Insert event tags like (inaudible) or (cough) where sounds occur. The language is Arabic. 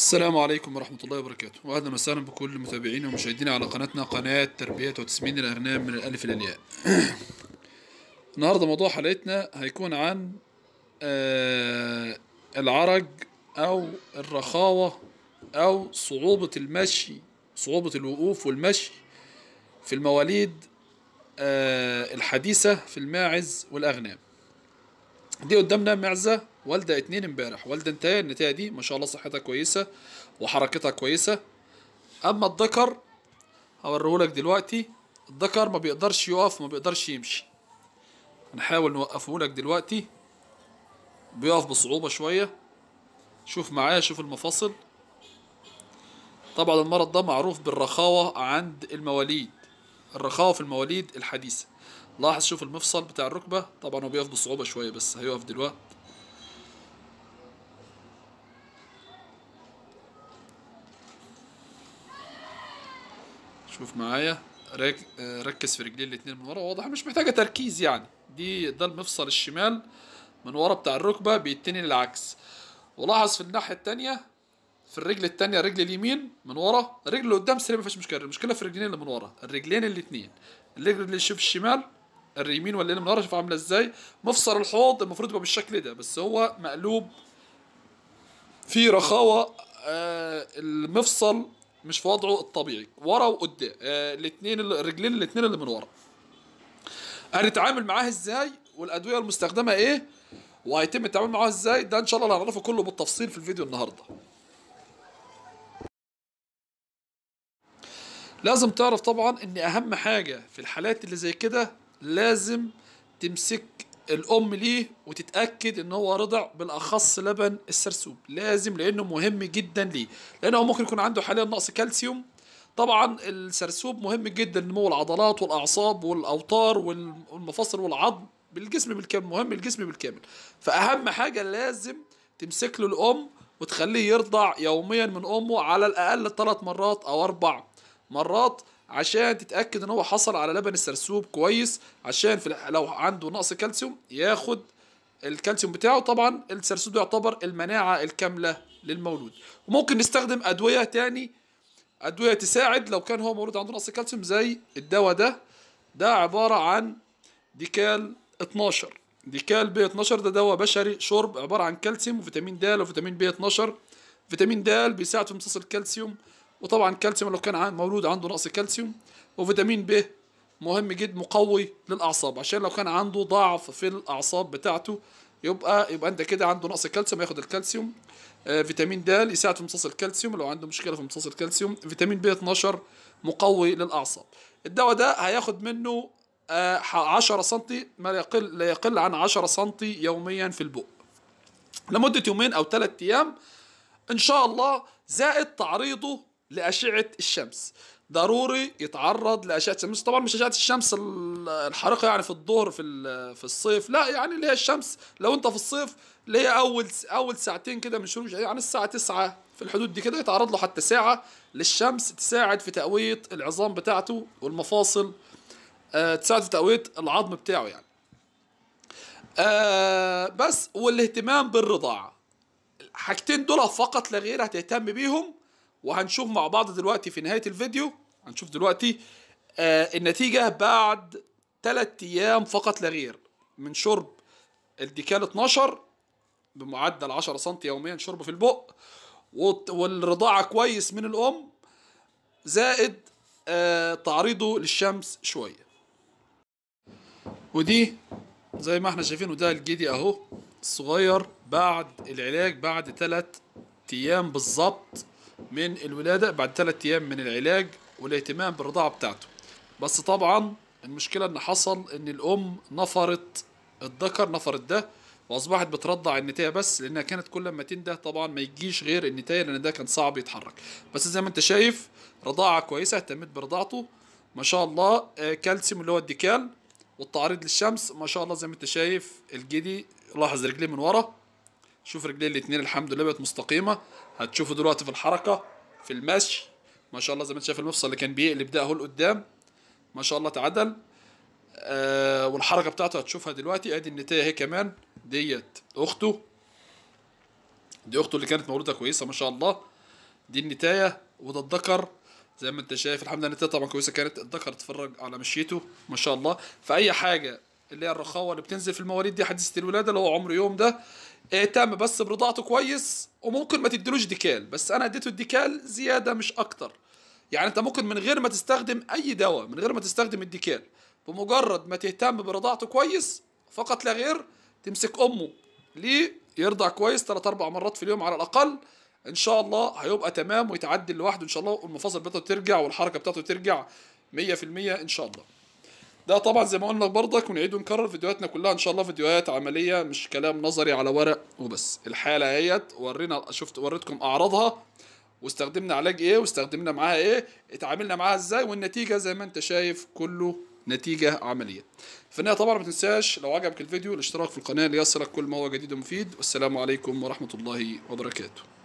السلام عليكم ورحمة الله وبركاته وأهلا وسهلا بكل متابعينا ومشاهدينا على قناتنا قناة تربية وتسمين الأغنام من الألف إلى الياء (clears throat) النهاردة موضوع حلقتنا هيكون عن آه العرج أو الرخاوة أو صعوبة المشي صعوبة الوقوف والمشي في المواليد آه الحديثة في الماعز والأغنام دي قدامنا معزة والدة اتنين امبارح والدة انتهى النتاية دي ما شاء الله صحتها كويسة وحركتها كويسة اما الذكر هوريهولك دلوقتي الذكر ما بيقدرش يقف ما بيقدرش يمشي هنحاول نوقفهولك دلوقتي بيقف بصعوبة شوية شوف معايا شوف المفاصل طبعا المرض ده معروف بالرخاوة عند المواليد الرخاوة في المواليد الحديثة لاحظ شوف المفصل بتاع الركبة طبعا هو بيقف بصعوبة شوية بس هيقف دلوقتي شوف معايا ركز في رجلين الاتنين من ورا واضح مش محتاجة تركيز يعني دي ده المفصل الشمال من ورا بتاع الركبة بيتني للعكس ولاحظ في الناحية التانية في الرجل التانية الرجل اليمين من ورا الرجل اللي قدام ما فيهاش مشكلة المشكلة في الرجلين اللي من ورا الرجلين الاتنين الرجل اللي شوف الشمال اليمين ولا اليمين منهاره شوف عامله ازاي مفصل الحوض المفروض يبقى بالشكل ده بس هو مقلوب في رخاوه آه، المفصل مش في وضعه الطبيعي ورا وقدام آه، الاثنين الرجلين الاثنين اللي من ورا هنتعامل معاه ازاي والادويه المستخدمه ايه وهيتم التعامل معاه ازاي ده ان شاء الله هنعرفه كله بالتفصيل في الفيديو النهارده لازم تعرف طبعا ان اهم حاجه في الحالات اللي زي كده لازم تمسك الام ليه وتتاكد ان هو رضع بالاخص لبن السرسوب لازم لانه مهم جدا ليه لان هو ممكن يكون عنده حاليا نقص كالسيوم طبعا السرسوب مهم جدا لنمو العضلات والاعصاب والاوتار والمفاصل والعظم بالجسم بالكامل مهم الجسم بالكامل فاهم حاجه لازم تمسك له الام وتخليه يرضع يوميا من امه على الاقل ثلاث مرات او اربع مرات عشان تتاكد ان هو حصل على لبن السرسوب كويس عشان في لو عنده نقص كالسيوم ياخد الكالسيوم بتاعه طبعا السرسوب يعتبر المناعه الكامله للمولود وممكن نستخدم ادويه تاني ادويه تساعد لو كان هو مولود عنده نقص كالسيوم زي الدواء ده ده عباره عن ديكال 12 ديكال بي 12 ده دواء بشري شرب عباره عن كالسيوم وفيتامين د وفيتامين بي 12 فيتامين د بيساعد في امتصاص الكالسيوم وطبعا كالسيوم لو كان مولود عنده نقص كالسيوم وفيتامين ب مهم جدا مقوي للاعصاب عشان لو كان عنده ضعف في الاعصاب بتاعته يبقى يبقى انت كده عنده نقص كالسيوم ياخد الكالسيوم آه فيتامين د يساعد في امتصاص الكالسيوم لو عنده مشكله في امتصاص الكالسيوم فيتامين ب 12 مقوي للاعصاب الدواء ده هياخد منه آه 10 سم ما يقل لا يقل عن 10 سم يوميا في البق لمده يومين او ثلاث ايام ان شاء الله زائد تعريضه لأشعة الشمس ضروري يتعرض لأشعة الشمس طبعا مش أشعة الشمس الحارقة يعني في الظهر في في الصيف لا يعني اللي هي الشمس لو أنت في الصيف اللي هي أول أول ساعتين كده من شروق يعني الساعة 9 في الحدود دي كده يتعرض له حتى ساعة للشمس تساعد في تقوية العظام بتاعته والمفاصل آه، تساعد في تقوية العظم بتاعه يعني آه بس والاهتمام بالرضاعة الحاجتين دول فقط لا غير هتهتم بيهم وهنشوف مع بعض دلوقتي في نهاية الفيديو هنشوف دلوقتي آه، النتيجة بعد ثلاث أيام فقط لا غير من شرب الديكال 12 بمعدل 10 سم يوميا شرب في البق والرضاعة كويس من الأم زائد آه، تعريضه للشمس شوية ودي زي ما احنا شايفين وده الجدي اهو الصغير بعد العلاج بعد ثلاث ايام بالظبط من الولادة بعد ثلاث أيام من العلاج والاهتمام بالرضاعة بتاعته بس طبعا المشكلة إن حصل إن الأم نفرت الذكر نفرت ده واصبحت بترضع النتايه بس لانها كانت كل ما تنده طبعا ما يجيش غير النتايه لان ده كان صعب يتحرك بس زي ما انت شايف رضاعه كويسه اهتمت برضاعته ما شاء الله آه، كالسيوم اللي هو الديكال والتعريض للشمس ما شاء الله زي ما انت شايف الجدي لاحظ رجليه من ورا شوف رجلين الاثنين الحمد لله بقت مستقيمه هتشوفوا دلوقتي في الحركه في المشي ما شاء الله زي ما انت شايف المفصل اللي كان بيقلب ده اهو لقدام ما شاء الله اتعدل آه والحركه بتاعته هتشوفها دلوقتي ادي النتايه اهي كمان ديت اخته دي اخته اللي كانت مولوده كويسه ما شاء الله دي النتايه وده الذكر زي ما انت شايف الحمد لله النتايه طبعا كويسه كانت الذكر اتفرج على مشيته ما شاء الله فاي حاجه اللي هي الرخاوه اللي بتنزل في المواليد دي حديثه الولاده اللي هو عمر يوم ده اهتم بس برضاعته كويس وممكن ما تديلوش ديكال بس انا اديته الديكال زياده مش اكتر يعني انت ممكن من غير ما تستخدم اي دواء من غير ما تستخدم الديكال بمجرد ما تهتم برضاعته كويس فقط لا غير تمسك امه ليه يرضع كويس ثلاث اربع مرات في اليوم على الاقل ان شاء الله هيبقى تمام ويتعدل لوحده ان شاء الله والمفاصل بتاعته ترجع والحركه بتاعته ترجع 100% ان شاء الله ده طبعا زي ما قلنا برضك ونعيد ونكرر فيديوهاتنا كلها ان شاء الله فيديوهات عمليه مش كلام نظري على ورق وبس الحاله اهيت ورينا شفت وريتكم اعراضها واستخدمنا علاج ايه واستخدمنا معاها ايه اتعاملنا معاها ازاي والنتيجه زي ما انت شايف كله نتيجه عمليه في النهايه طبعا ما تنساش لو عجبك الفيديو الاشتراك في القناه ليصلك كل ما هو جديد ومفيد والسلام عليكم ورحمه الله وبركاته